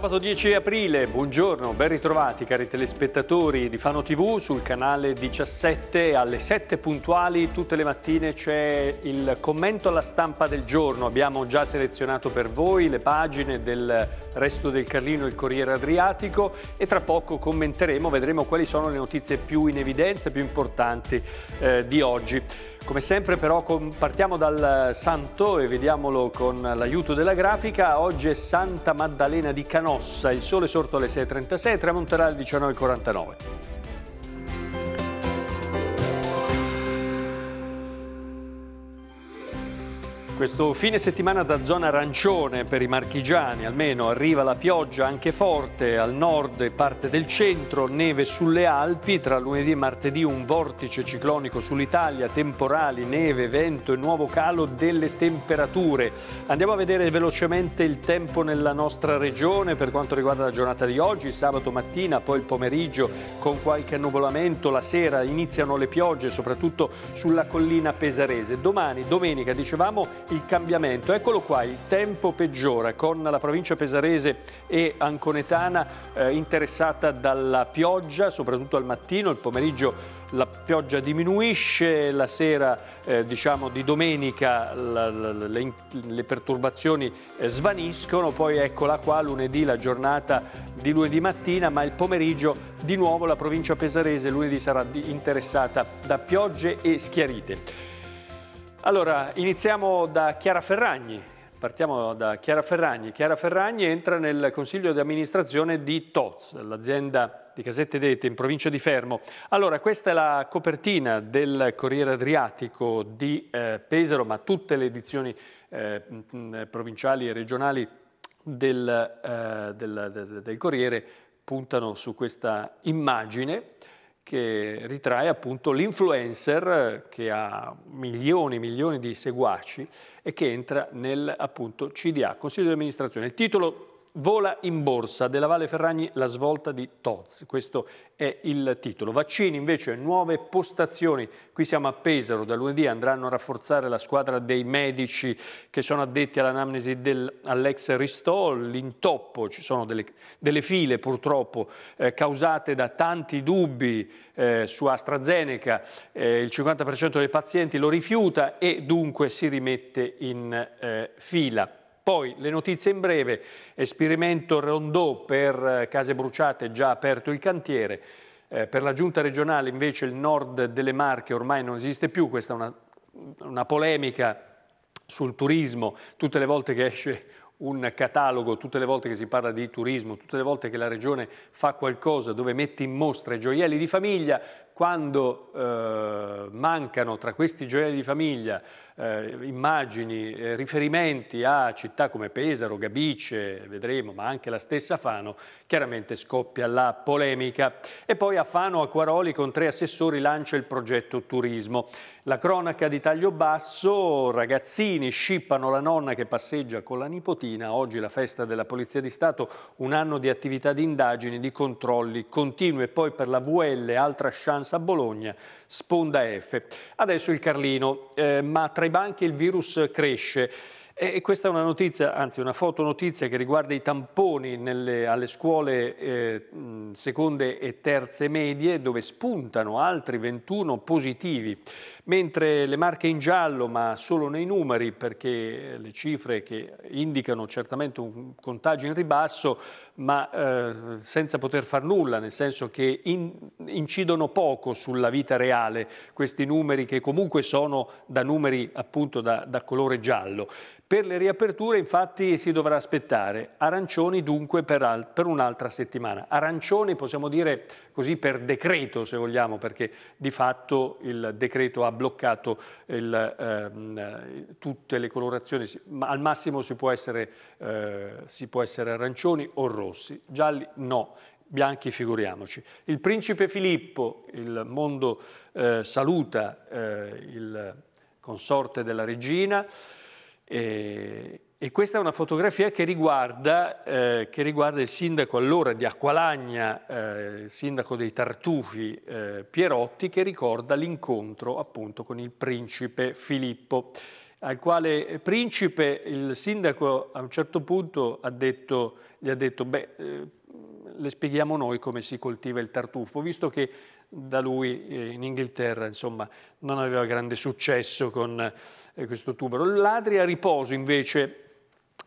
Sabato 10 aprile, buongiorno, ben ritrovati cari telespettatori di Fano TV sul canale 17 alle 7 puntuali tutte le mattine c'è il commento alla stampa del giorno, abbiamo già selezionato per voi le pagine del Resto del Carlino e il Corriere Adriatico e tra poco commenteremo, vedremo quali sono le notizie più in evidenza, più importanti eh, di oggi. Come sempre però partiamo dal santo e vediamolo con l'aiuto della grafica, oggi è Santa Maddalena di Canone Canossa, il sole sorto alle 6.36, tramonterà alle 19.49. Questo fine settimana da zona arancione per i marchigiani, almeno arriva la pioggia anche forte al nord e parte del centro, neve sulle Alpi, tra lunedì e martedì un vortice ciclonico sull'Italia, temporali, neve, vento e nuovo calo delle temperature. Andiamo a vedere velocemente il tempo nella nostra regione per quanto riguarda la giornata di oggi, sabato mattina, poi il pomeriggio con qualche annuvolamento, la sera iniziano le piogge soprattutto sulla collina pesarese. Domani, domenica, dicevamo il cambiamento. Eccolo qua, il tempo peggiora con la provincia pesarese e anconetana eh, interessata dalla pioggia, soprattutto al mattino, il pomeriggio la pioggia diminuisce, la sera eh, diciamo, di domenica la, la, le, le, perturbazioni eh, svaniscono, poi eccola qua lunedì la giornata di lunedì mattina, ma il pomeriggio di nuovo la provincia pesarese lunedì sarà interessata da piogge e schiarite. Allora, iniziamo da Chiara Ferragni. Partiamo da Chiara Ferragni. Chiara Ferragni entra nel consiglio di amministrazione di Toz, l'azienda di Casette Dete in provincia di Fermo. Allora, questa è la copertina del Corriere Adriatico di eh, Pesaro, ma tutte le edizioni eh, provinciali e regionali del, eh, del, del, del Corriere puntano su questa immagine che ritrae appunto l'influencer eh, che ha milioni e milioni di seguaci e che entra nel appunto CDA, Consiglio di Amministrazione. Il titolo Vola in borsa, della Valle Ferragni la svolta di Toz, questo è il titolo. Vaccini invece, nuove postazioni, qui siamo a Pesaro, da lunedì andranno a rafforzare la squadra dei medici che sono addetti all'anamnesi dell'ex Ristol, l'intoppo, ci sono delle, delle file purtroppo eh, causate da tanti dubbi eh, su AstraZeneca, eh, il 50% dei pazienti lo rifiuta e dunque si rimette in eh, fila. Poi le notizie in breve, esperimento rondò per eh, case bruciate, già aperto il cantiere, eh, per la giunta regionale invece il nord delle Marche ormai non esiste più, questa è una, una polemica sul turismo, tutte le volte che esce un catalogo, tutte le volte che si parla di turismo, tutte le volte che la regione fa qualcosa dove mette in mostra i gioielli di famiglia, quando eh, mancano tra questi gioielli di famiglia eh, immagini, eh, riferimenti a città come Pesaro, Gabice, vedremo, ma anche la stessa Fano, chiaramente scoppia la polemica. E poi a Fano Acquaroli con tre assessori lancia il progetto turismo. La cronaca di taglio basso, ragazzini scippano la nonna che passeggia con la nipotina, oggi la festa della Polizia di Stato, un anno di attività di indagini, di controlli continui e poi per la VL altra chance Brianza, Bologna, sponda F. Adesso il Carlino, eh, ma tra i banchi il virus cresce. E questa è una notizia, anzi una fotonotizia che riguarda i tamponi nelle, alle scuole eh, seconde e terze medie dove spuntano altri 21 positivi mentre le marche in giallo, ma solo nei numeri, perché eh, le cifre che indicano certamente un contagio in ribasso, ma eh, senza poter far nulla, nel senso che in, incidono poco sulla vita reale questi numeri che comunque sono da numeri appunto da, da colore giallo. Per le riaperture infatti si dovrà aspettare arancioni dunque per, per un'altra settimana. Arancioni possiamo dire così per decreto se vogliamo, perché di fatto il decreto ha bloccato il, ehm, tutte le colorazioni, ma al massimo si può, essere, eh, si può essere arancioni o rossi, gialli no, bianchi figuriamoci. Il principe Filippo, il mondo eh, saluta eh, il consorte della regina, eh, e questa è una fotografia che riguarda, eh, che riguarda il sindaco allora di Acqualagna, eh, sindaco dei Tartufi, eh, Pierotti, che ricorda l'incontro appunto con il principe Filippo, al quale eh, principe il sindaco a un certo punto ha detto, gli ha detto, beh, eh, le spieghiamo noi come si coltiva il tartufo, visto che da lui eh, in Inghilterra insomma, non aveva grande successo con questo tubero. L'Adria riposo invece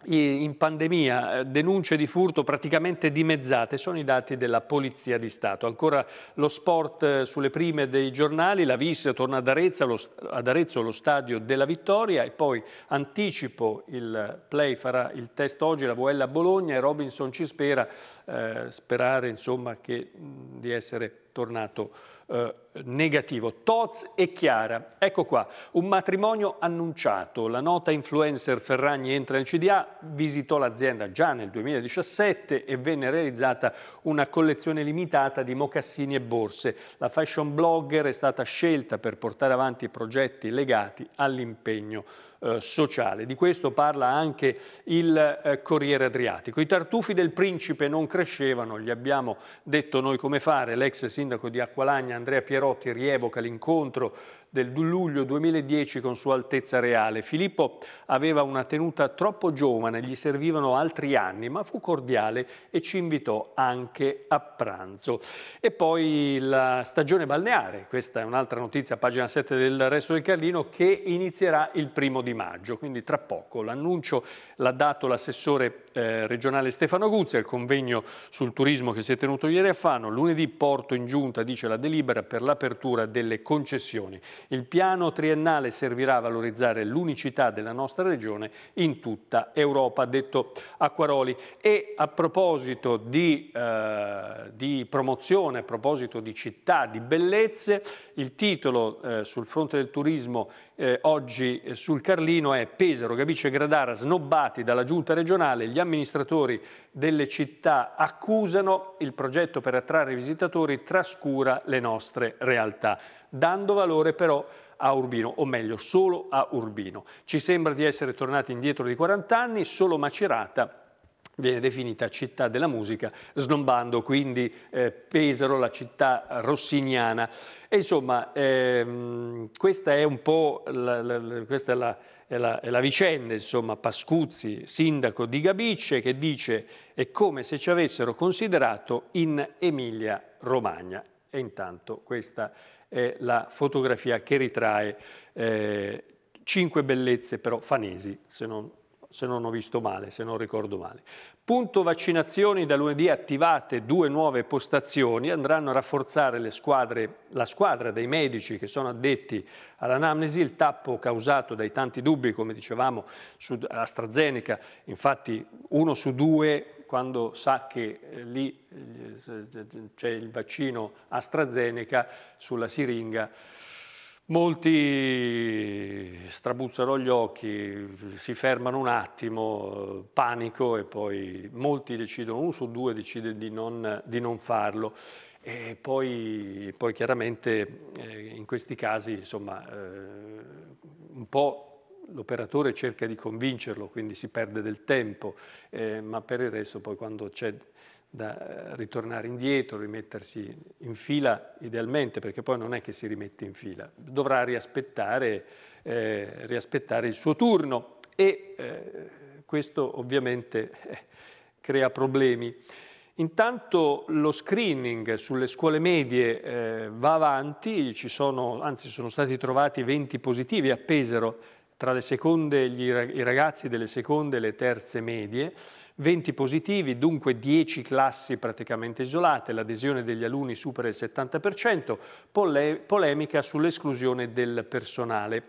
in pandemia eh, denunce di furto praticamente dimezzate, sono i dati della Polizia di Stato. Ancora lo sport eh, sulle prime dei giornali, la Vis torna ad Arezzo, lo, ad Arezzo, lo stadio della Vittoria e poi anticipo il play farà il test oggi, la Boella Bologna e Robinson ci spera, eh, sperare insomma che, di essere tornato eh, negativo. Toz e Chiara, ecco qua, un matrimonio annunciato. La nota influencer Ferragni entra nel CDA, visitò l'azienda già nel 2017 e venne realizzata una collezione limitata di mocassini e borse. La fashion blogger è stata scelta per portare avanti progetti legati all'impegno eh, sociale. Di questo parla anche il eh, Corriere Adriatico. I tartufi del principe non crescevano, gli abbiamo detto noi come fare. L'ex sindaco di Acqualagna Andrea Pierotti rievoca l'incontro del luglio 2010 con Sua Altezza Reale. Filippo aveva una tenuta troppo giovane, gli servivano altri anni, ma fu cordiale e ci invitò anche a pranzo. E poi la stagione balneare, questa è un'altra notizia, pagina 7 del Resto del Carlino, che inizierà il primo di maggio, quindi tra poco. L'annuncio l'ha dato l'assessore eh, regionale Stefano Guzzi al convegno sul turismo che si è tenuto ieri a Fano. Lunedì porto in giunta, dice la delibera, per l'apertura delle concessioni. Il piano triennale servirà a valorizzare l'unicità della nostra regione in tutta Europa, ha detto Acquaroli. E a proposito di, eh, di promozione, a proposito di città, di bellezze, il titolo eh, sul fronte del turismo eh, oggi eh, sul Carlino è Pesaro, Gabice e Gradara snobbati dalla giunta regionale, gli amministratori delle città accusano il progetto per attrarre visitatori trascura le nostre realtà dando valore però a Urbino, o meglio solo a Urbino. Ci sembra di essere tornati indietro di 40 anni, solo Macerata viene definita città della musica, snombando quindi eh, Pesaro, la città rossiniana. E insomma, ehm, questa è un po' la, la, è la, è la, è la vicenda, insomma, Pascuzzi, sindaco di Gabicce, che dice è come se ci avessero considerato in Emilia Romagna. E intanto questa è è la fotografia che ritrae eh, cinque bellezze però fanesi, se non, se non ho visto male, se non ricordo male. Punto vaccinazioni, da lunedì attivate due nuove postazioni, andranno a rafforzare squadre, la squadra dei medici che sono addetti all'anamnesi, il tappo causato dai tanti dubbi, come dicevamo, su AstraZeneca, infatti uno su due quando sa che eh, lì eh, c'è il vaccino AstraZeneca sulla siringa, molti strabuzzano gli occhi, si fermano un attimo, panico e poi molti decidono, uno su due decide di non, di non farlo. E poi, poi chiaramente eh, in questi casi insomma, eh, un po' l'operatore cerca di convincerlo, quindi si perde del tempo, eh, ma per il resto poi quando c'è da eh, ritornare indietro, rimettersi in fila idealmente, perché poi non è che si rimette in fila, dovrà riaspettare, eh, riaspettare il suo turno e eh, questo ovviamente eh, crea problemi. Intanto lo screening sulle scuole medie eh, va avanti, ci sono, anzi sono stati trovati 20 positivi a Pesaro tra seconde, gli, i ragazzi delle seconde e le terze medie, 20 positivi, dunque 10 classi praticamente isolate, l'adesione degli alunni supera il 70%, pole, polemica sull'esclusione del personale.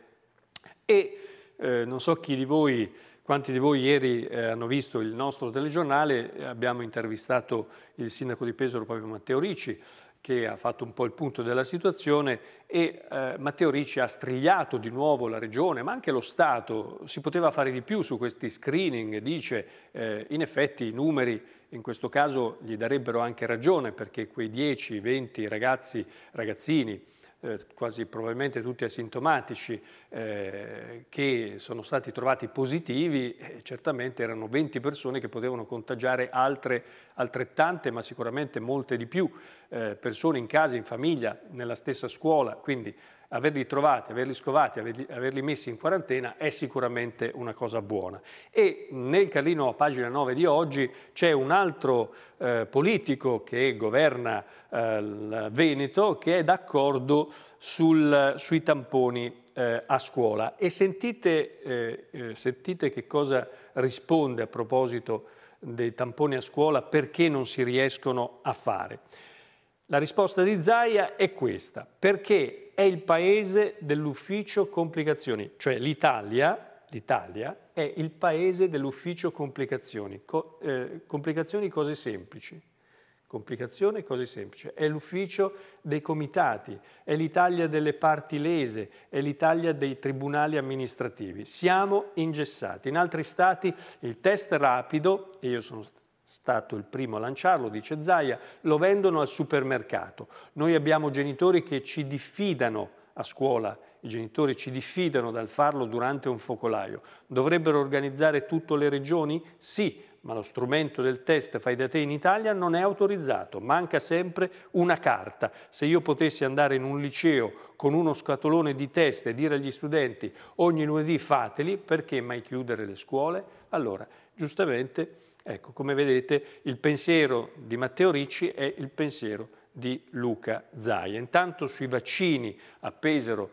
E eh, non so chi di voi... Quanti di voi ieri eh, hanno visto il nostro telegiornale? Abbiamo intervistato il sindaco di Pesaro, proprio Matteo Ricci, che ha fatto un po' il punto della situazione e eh, Matteo Ricci ha strigliato di nuovo la regione, ma anche lo Stato, si poteva fare di più su questi screening, dice, eh, in effetti i numeri in questo caso gli darebbero anche ragione perché quei 10-20 ragazzi, ragazzini, eh, quasi probabilmente tutti asintomatici, eh, che sono stati trovati positivi, eh, certamente erano 20 persone che potevano contagiare altre altrettante, ma sicuramente molte di più, eh, persone in casa, in famiglia, nella stessa scuola, quindi averli trovati, averli scovati, averli, averli, messi in quarantena è sicuramente una cosa buona. E nel Carlino a pagina 9 di oggi c'è un altro eh, politico che governa eh, il Veneto che è d'accordo sui tamponi eh, a scuola e sentite, eh, eh, sentite che cosa risponde a proposito di dei tamponi a scuola perché non si riescono a fare? La risposta di Zaia è questa, perché è il paese dell'ufficio complicazioni, cioè l'Italia, è il paese dell'ufficio complicazioni. Co eh, complicazioni cose semplici, Complicazione è così semplice, è l'ufficio dei comitati, è l'Italia delle parti lese, è l'Italia dei tribunali amministrativi. Siamo ingessati. In altri stati il test rapido, e io sono stato il primo a lanciarlo, dice Zaia, lo vendono al supermercato. Noi abbiamo genitori che ci diffidano a scuola i genitori ci diffidano dal farlo durante un focolaio. Dovrebbero organizzare tutto le regioni? Sì, ma lo strumento del test fai da te in Italia non è autorizzato, manca sempre una carta. Se io potessi andare in un liceo con uno scatolone di test e dire agli studenti ogni lunedì fateli, perché mai chiudere le scuole? Allora, giustamente, ecco, come vedete, il pensiero di Matteo Ricci è il pensiero di Luca Zaia. Intanto sui vaccini appesero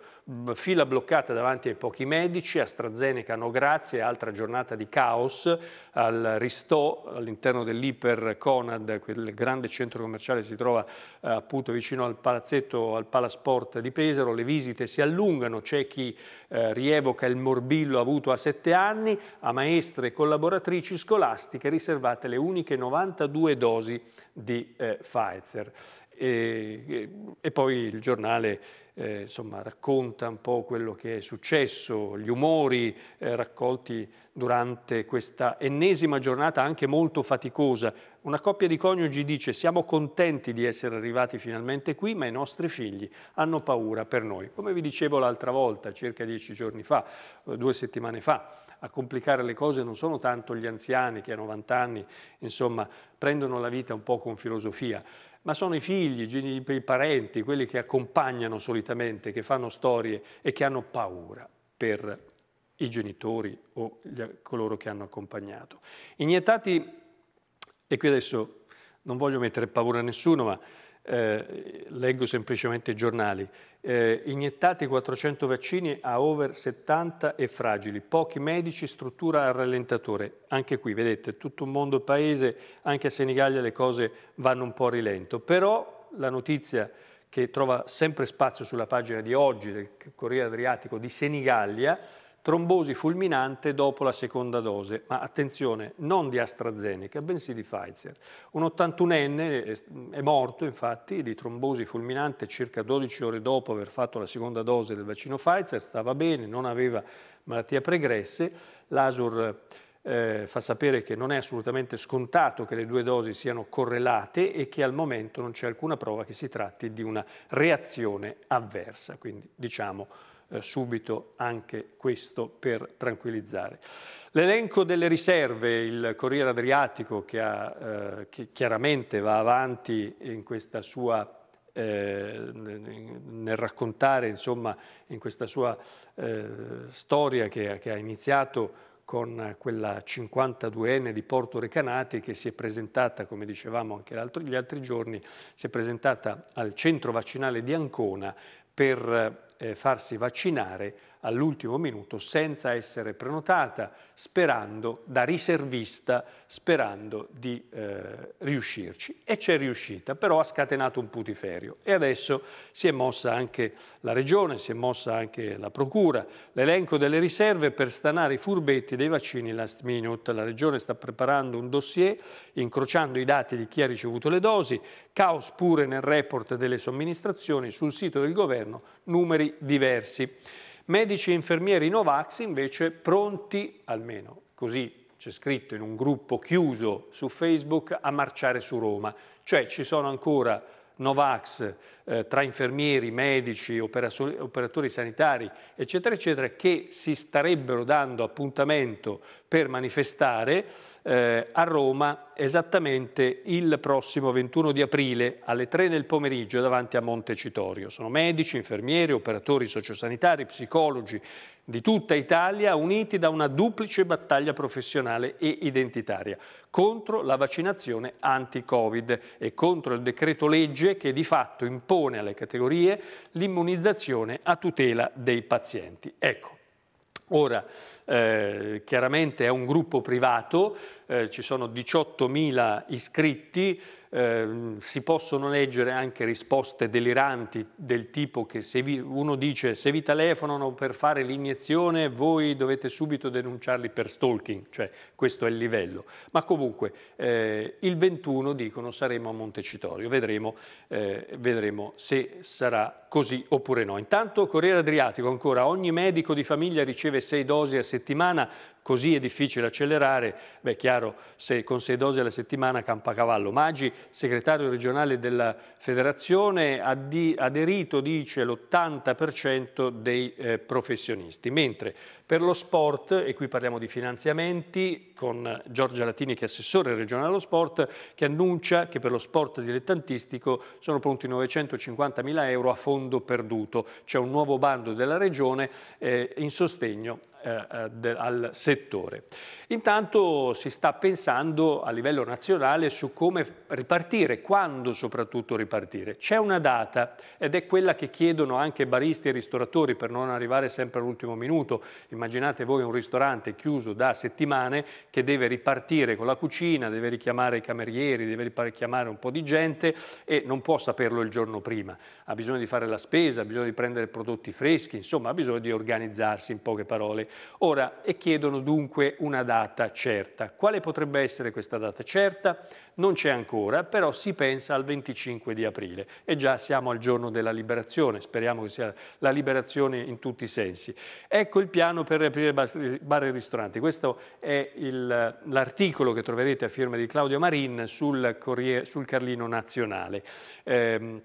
fila bloccata davanti ai pochi medici, AstraZeneca no grazie, altra giornata di caos al Ristò all'interno dell'Iper Conad, quel grande centro commerciale che si trova eh, appunto vicino al palazzetto, al Palasport di Pesaro, le visite si allungano, c'è chi eh, rievoca il morbillo avuto a sette anni, a maestre e collaboratrici scolastiche riservate le uniche 92 dosi di eh, Pfizer. E, e, e poi il giornale eh, insomma, racconta un po' quello che è successo, gli umori eh, raccolti durante questa ennesima giornata anche molto faticosa. Una coppia di coniugi dice siamo contenti di essere arrivati finalmente qui, ma i nostri figli hanno paura per noi. Come vi dicevo l'altra volta, circa dieci giorni fa, eh, due settimane fa, a complicare le cose non sono tanto gli anziani che a 90 anni, insomma, prendono la vita un po' con filosofia, ma sono i figli, i parenti, quelli che accompagnano solitamente, che fanno storie e che hanno paura per i genitori o gli, coloro che hanno accompagnato. Iniettati, e qui adesso non voglio mettere paura a nessuno, ma eh, leggo semplicemente i giornali, eh, iniettati 400 vaccini a over 70 e fragili, pochi medici, struttura al rallentatore. Anche qui, vedete, tutto un mondo paese, anche a Senigallia le cose vanno un po' a rilento. Però la notizia che trova sempre spazio sulla pagina di oggi del Corriere Adriatico di Senigallia trombosi fulminante dopo la seconda dose, ma attenzione, non di AstraZeneca, bensì di Pfizer. Un 81enne è morto infatti di trombosi fulminante circa 12 ore dopo aver fatto la seconda dose del vaccino Pfizer, stava bene, non aveva malattie pregresse, l'ASUR eh, fa sapere che non è assolutamente scontato che le due dosi siano correlate e che al momento non c'è alcuna prova che si tratti di una reazione avversa, quindi diciamo eh, subito anche questo per tranquillizzare. L'elenco delle riserve, il Corriere Adriatico che, ha, eh, che chiaramente va avanti in questa sua eh, nel raccontare insomma, in questa sua eh, storia che, che, ha iniziato con quella 52enne di Porto Recanati che si è presentata, come dicevamo anche gli altri giorni, si è presentata al centro vaccinale di Ancona per eh, farsi vaccinare all'ultimo minuto senza essere prenotata, sperando da riservista, sperando di eh, riuscirci. E c'è riuscita, però ha scatenato un putiferio. E adesso si è mossa anche la Regione, si è mossa anche la Procura. L'elenco delle riserve per stanare i furbetti dei vaccini last minute. La Regione sta preparando un dossier incrociando i dati di chi ha ricevuto le dosi, caos pure nel report delle somministrazioni, sul sito del governo numeri diversi. Medici e infermieri Novax invece pronti, almeno così c'è scritto in un gruppo chiuso su Facebook, a marciare su Roma. Cioè ci sono ancora Novax eh, tra infermieri, medici, operatori sanitari, eccetera, eccetera, che si starebbero dando appuntamento per manifestare eh, a Roma esattamente il prossimo 21 di aprile alle 3 del pomeriggio davanti a Montecitorio. Sono medici, infermieri, operatori sociosanitari, psicologi di tutta Italia uniti da una duplice battaglia professionale e identitaria contro la vaccinazione anti-Covid e contro il decreto legge che di fatto impone alle categorie l'immunizzazione a tutela dei pazienti. Ecco, Ora, eh, chiaramente è un gruppo privato, eh, ci sono 18.000 iscritti, eh, si possono leggere anche risposte deliranti del tipo che se vi, uno dice se vi telefonano per fare l'iniezione voi dovete subito denunciarli per stalking, cioè questo è il livello. Ma comunque eh, il 21 dicono saremo a Montecitorio, vedremo, eh, vedremo se sarà così oppure no. Intanto Corriere Adriatico ancora, ogni medico di famiglia riceve 6 dosi a settimana, così è difficile accelerare, beh chiaro chiaro se, con sei dosi alla settimana Campacavallo. Maggi, segretario regionale della federazione, ha aderito, dice, l'80% dei eh, professionisti. Mentre per lo sport, e qui parliamo di finanziamenti, con Giorgia Latini che è assessore regionale allo sport, che annuncia che per lo sport dilettantistico sono pronti 950 mila euro a fondo perduto. C'è un nuovo bando della regione eh, in sostegno eh, eh, al settore. Intanto si sta pensando a livello nazionale su come ripartire, quando soprattutto ripartire. C'è una data ed è quella che chiedono anche baristi e ristoratori per non arrivare sempre all'ultimo minuto. Immaginate voi un ristorante chiuso da settimane che deve ripartire con la cucina, deve richiamare i camerieri, deve richiamare un po' di gente e non può saperlo il giorno prima. Ha bisogno di fare la spesa, ha bisogno di prendere prodotti freschi, insomma ha bisogno di organizzarsi in poche parole. Ora, e chiedono dunque una data certa. Quale potrebbe essere questa data certa? Non c'è ancora, però si pensa al 25 di aprile e già siamo al giorno della liberazione, speriamo che sia la liberazione in tutti i sensi. Ecco il piano per riaprire bar e ristoranti. Questo è l'articolo che troverete a firma di Claudio Marin sul, Corriere, sul Carlino Nazionale. Eh,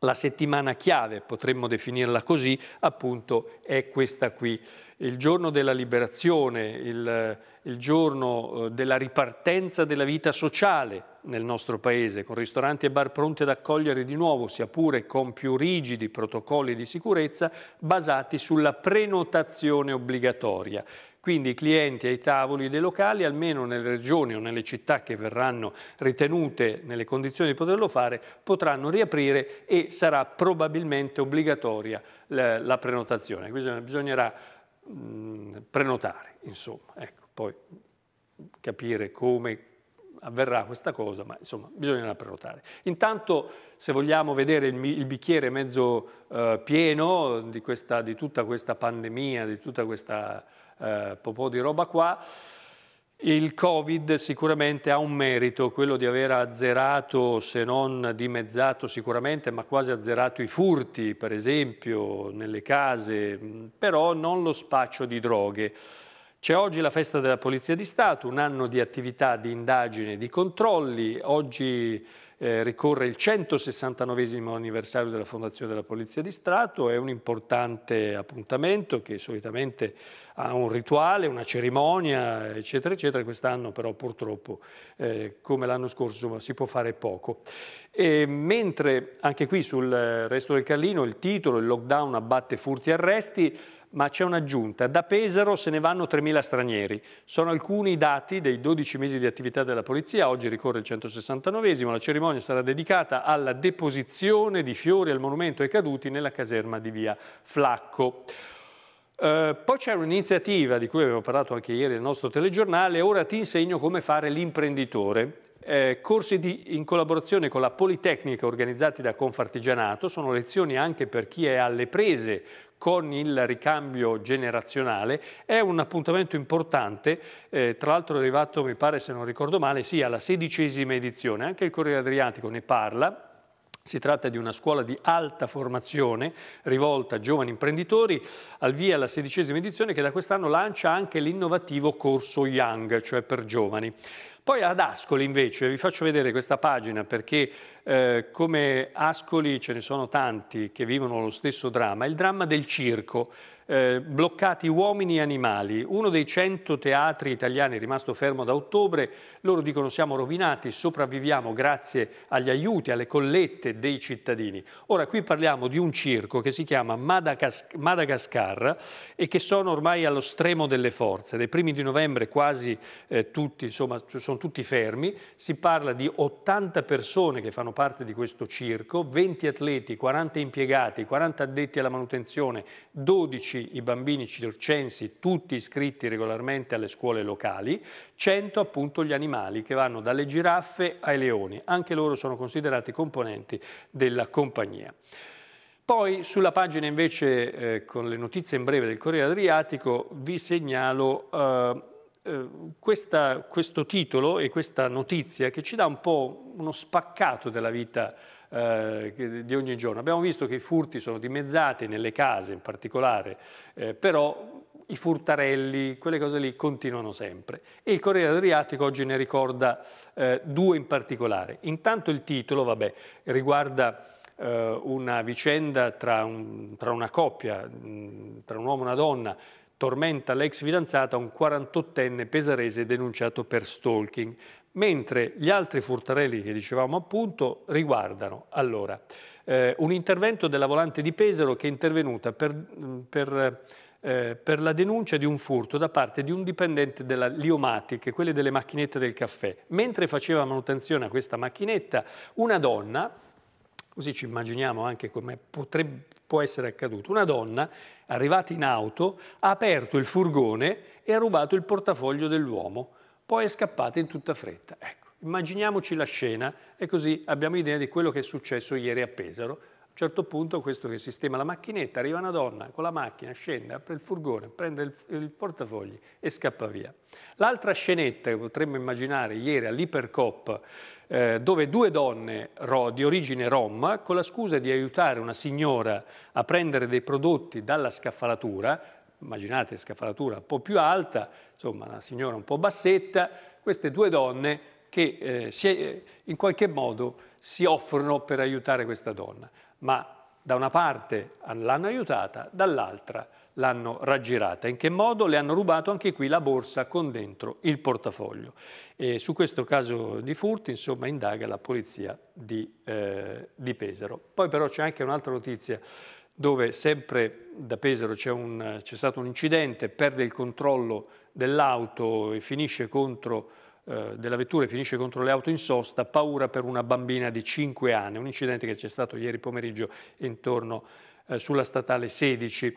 la settimana chiave, potremmo definirla così, appunto è questa qui. Il giorno della liberazione, il, il giorno eh, della ripartenza della vita sociale nel nostro paese, con ristoranti e bar pronti ad accogliere di nuovo, sia pure con più rigidi protocolli di sicurezza, basati sulla prenotazione obbligatoria. Quindi i clienti ai tavoli dei locali, almeno nelle regioni o nelle città che verranno ritenute nelle condizioni di poterlo fare, potranno riaprire e sarà probabilmente obbligatoria la, la prenotazione. Bisogna, bisognerà mh, mm, prenotare, insomma. Ecco, poi capire come avverrà questa cosa, ma insomma bisognerà prenotare. Intanto se vogliamo vedere il, il bicchiere mezzo eh, pieno di, questa, di tutta questa pandemia, di tutta questa eh, po' di roba qua. Il Covid sicuramente ha un merito, quello di aver azzerato, se non dimezzato sicuramente, ma quasi azzerato i furti, per esempio, nelle case, però non lo spaccio di droghe. C'è oggi la festa della Polizia di Stato, un anno di attività di indagine e di controlli, oggi eh, ricorre il 169 anniversario della fondazione della Polizia di Strato, è un importante appuntamento che solitamente ha un rituale, una cerimonia, eccetera, eccetera. Quest'anno però purtroppo, eh, come l'anno scorso, insomma, si può fare poco. E mentre anche qui sul resto del Carlino il titolo, il lockdown abbatte furti e arresti, ma c'è un'aggiunta. Da Pesaro se ne vanno 3.000 stranieri. Sono alcuni i dati dei 12 mesi di attività della Polizia. Oggi ricorre il 169 La cerimonia sarà dedicata alla deposizione di fiori al monumento ai caduti nella caserma di via Flacco. Eh, poi c'è un'iniziativa di cui avevo parlato anche ieri nel nostro telegiornale, ora ti insegno come fare l'imprenditore. Eh, corsi di, in collaborazione con la Politecnica organizzati da Confartigianato, sono lezioni anche per chi è alle prese con il ricambio generazionale, è un appuntamento importante, eh, tra l'altro è arrivato, mi pare se non ricordo male, sì, alla sedicesima edizione, anche il Corriere Adriatico ne parla, si tratta di una scuola di alta formazione rivolta a giovani imprenditori, al via alla sedicesima edizione che da quest'anno lancia anche l'innovativo corso Young, cioè per giovani. Poi ad Ascoli invece, vi faccio vedere questa pagina perché eh, come Ascoli ce ne sono tanti che vivono lo stesso dramma, il dramma del circo eh, bloccati uomini e animali. Uno dei 100 teatri italiani è rimasto fermo da ottobre, loro dicono siamo rovinati, sopravviviamo grazie agli aiuti, alle collette dei cittadini. Ora qui parliamo di un circo che si chiama Madagasc Madagascar e che sono ormai allo stremo delle forze. Dai primi di novembre quasi eh, tutti, insomma, sono tutti fermi. Si parla di 80 persone che fanno parte di questo circo, 20 atleti, 40 impiegati, 40 addetti alla manutenzione, 12 115 i bambini circensi, tutti iscritti regolarmente alle scuole locali, 100 appunto gli animali che vanno dalle giraffe ai leoni, anche loro sono considerati componenti della compagnia. Poi sulla pagina invece eh, con le notizie in breve del Corriere Adriatico vi segnalo eh, eh questa, questo titolo e questa notizia che ci dà un po' uno spaccato della vita eh, di ogni giorno. Abbiamo visto che i furti sono dimezzati nelle case in particolare, eh, però i furtarelli, quelle cose lì continuano sempre. E il Corriere Adriatico oggi ne ricorda eh, due in particolare. Intanto il titolo, vabbè, riguarda eh, una vicenda tra, un, tra una coppia, mm, tra un uomo e una donna, tormenta l'ex fidanzata un 48enne pesarese denunciato per stalking mentre gli altri furtarelli che dicevamo appunto riguardano allora, eh, un intervento della volante di Pesaro che è intervenuta per, mm, per, eh, per, la denuncia di un furto da parte di un dipendente della Liomatic, quelle delle macchinette del caffè. Mentre faceva manutenzione a questa macchinetta, una donna, così ci immaginiamo anche come potrebbe, può essere accaduto, una donna arrivata in auto ha aperto il furgone e ha rubato il portafoglio dell'uomo poi è scappata in tutta fretta. Ecco, immaginiamoci la scena e così abbiamo idea di quello che è successo ieri a Pesaro. A un certo punto questo che sistema la macchinetta, arriva una donna con la macchina, scende, apre il furgone, prende il, il portafogli e scappa via. L'altra scenetta che potremmo immaginare ieri all'Ipercop, eh, dove due donne ro, di origine rom, con la scusa di aiutare una signora a prendere dei prodotti dalla scaffalatura, immaginate scafalatura un po' più alta, insomma una signora un po' bassetta, queste due donne che eh, si, eh, in qualche modo si offrono per aiutare questa donna, ma da una parte l'hanno aiutata, dall'altra l'hanno raggirata. In che modo? Le hanno rubato anche qui la borsa con dentro il portafoglio. E su questo caso di furti, insomma, indaga la polizia di, eh, di Pesaro. Poi però c'è anche un'altra notizia dove sempre da Pesaro c'è, stato un incidente, perde il controllo dell'auto e finisce contro eh, della vettura e finisce contro le auto in sosta, paura per una bambina di 5 anni, un incidente che c'è stato ieri pomeriggio intorno eh, sulla statale 16.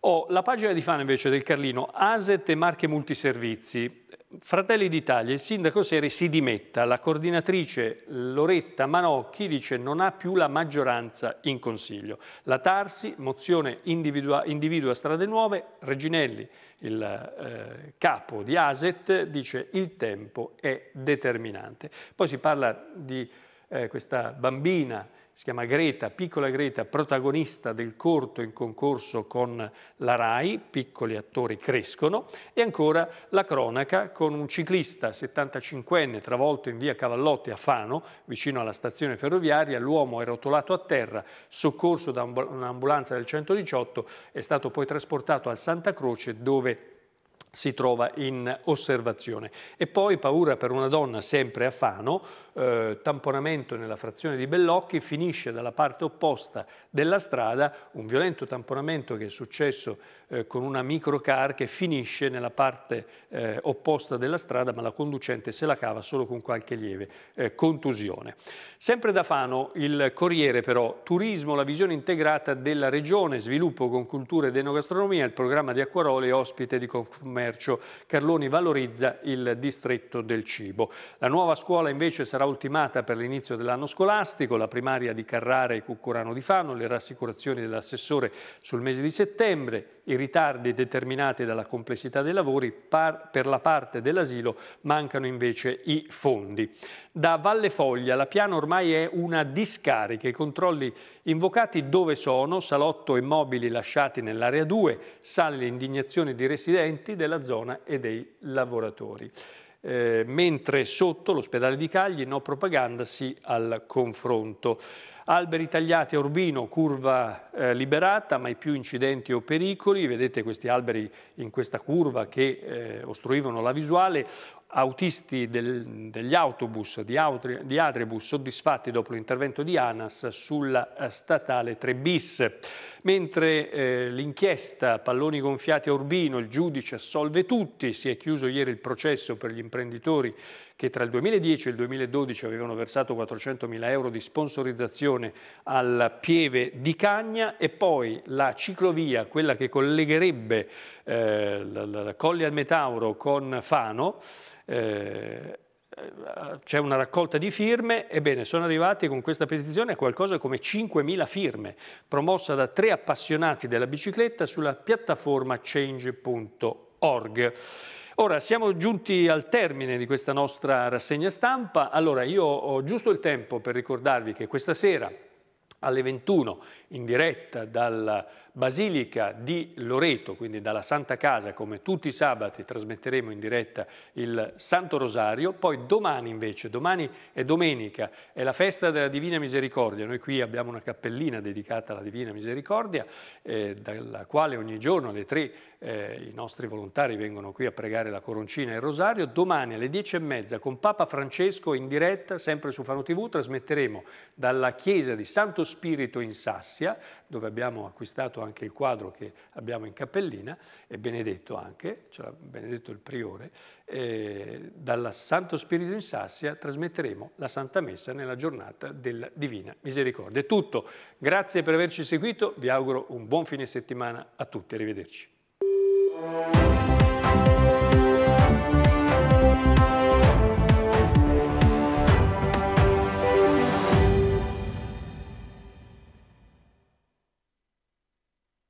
Oh, la pagina di fan invece del Carlino, Aset e Marche Multiservizi, Fratelli d'Italia, il sindaco Seri si dimetta, la coordinatrice Loretta Manocchi dice non ha più la maggioranza in consiglio. La Tarsi, mozione individua, individua strade nuove, Reginelli, il eh, capo di ASET, dice il tempo è determinante. Poi si parla di eh, questa bambina si chiama Greta, piccola Greta, protagonista del corto in concorso con la RAI, piccoli attori crescono, e ancora la cronaca con un ciclista 75enne travolto in via Cavallotti a Fano, vicino alla stazione ferroviaria, l'uomo è rotolato a terra, soccorso da un'ambulanza del 118, è stato poi trasportato al Santa Croce dove si trova in osservazione. E poi paura per una donna sempre a Fano, eh, tamponamento nella frazione di Bellocchi, finisce dalla parte opposta della strada, un violento tamponamento che è successo eh, con una microcar che finisce nella parte eh, opposta della strada, ma la conducente se la cava solo con qualche lieve eh, contusione. Sempre da Fano il Corriere però, turismo, la visione integrata della regione, sviluppo con cultura ed enogastronomia, il programma di Acquaroli ospite di commercio, Carloni valorizza il distretto del cibo. La nuova scuola invece sarà ultimata per l'inizio dell'anno scolastico, la primaria di Carrara e Cucurano di Fano, le rassicurazioni dell'assessore sul mese di settembre, i ritardi determinati dalla complessità dei lavori per la parte dell'asilo mancano invece i fondi. Da Valle Foglia la piana ormai è una discarica, i controlli invocati dove sono? Salotto e mobili lasciati nell'area 2, sale l'indignazione di residenti della zona e dei lavoratori. Eh, mentre sotto l'ospedale di Cagli no propaganda sì al confronto. Alberi tagliati a Urbino, curva eh, liberata, mai più incidenti o pericoli. Vedete questi alberi in questa curva che eh, ostruivano la visuale autisti del, degli autobus di, Autri, di Atribus soddisfatti dopo l'intervento di ANAS sulla eh, statale 3 bis. Mentre eh, l'inchiesta Palloni gonfiati a Urbino, il giudice assolve tutti, si è chiuso ieri il processo per gli imprenditori che tra il 2010 e il 2012 avevano versato 400.000 euro di sponsorizzazione al Pieve di Cagna e poi la ciclovia, quella che collegherebbe eh, la, la, la Colli al Metauro con Fano, eh, c'è una raccolta di firme, ebbene sono arrivati con questa petizione a qualcosa come 5.000 firme, promossa da tre appassionati della bicicletta sulla piattaforma change.org. Ora siamo giunti al termine di questa nostra rassegna stampa, allora io ho giusto il tempo per ricordarvi che questa sera alle 21 in diretta dal Basilica di Loreto, quindi dalla Santa Casa, come tutti i sabati trasmetteremo in diretta il Santo Rosario, poi domani invece, domani è domenica, è la festa della Divina Misericordia, noi qui abbiamo una cappellina dedicata alla Divina Misericordia, eh, dalla quale ogni giorno alle tre eh, i nostri volontari vengono qui a pregare la coroncina e il rosario, domani alle dieci e mezza con Papa Francesco in diretta, sempre su Fano TV, trasmetteremo dalla chiesa di Santo Spirito in Sassia, dove abbiamo acquistato anche anche il quadro che abbiamo in cappellina, e benedetto anche, ce cioè benedetto il priore, eh, dal Santo Spirito in Sassia trasmetteremo la Santa Messa nella giornata della Divina Misericordia. È tutto, grazie per averci seguito, vi auguro un buon fine settimana a tutti, arrivederci.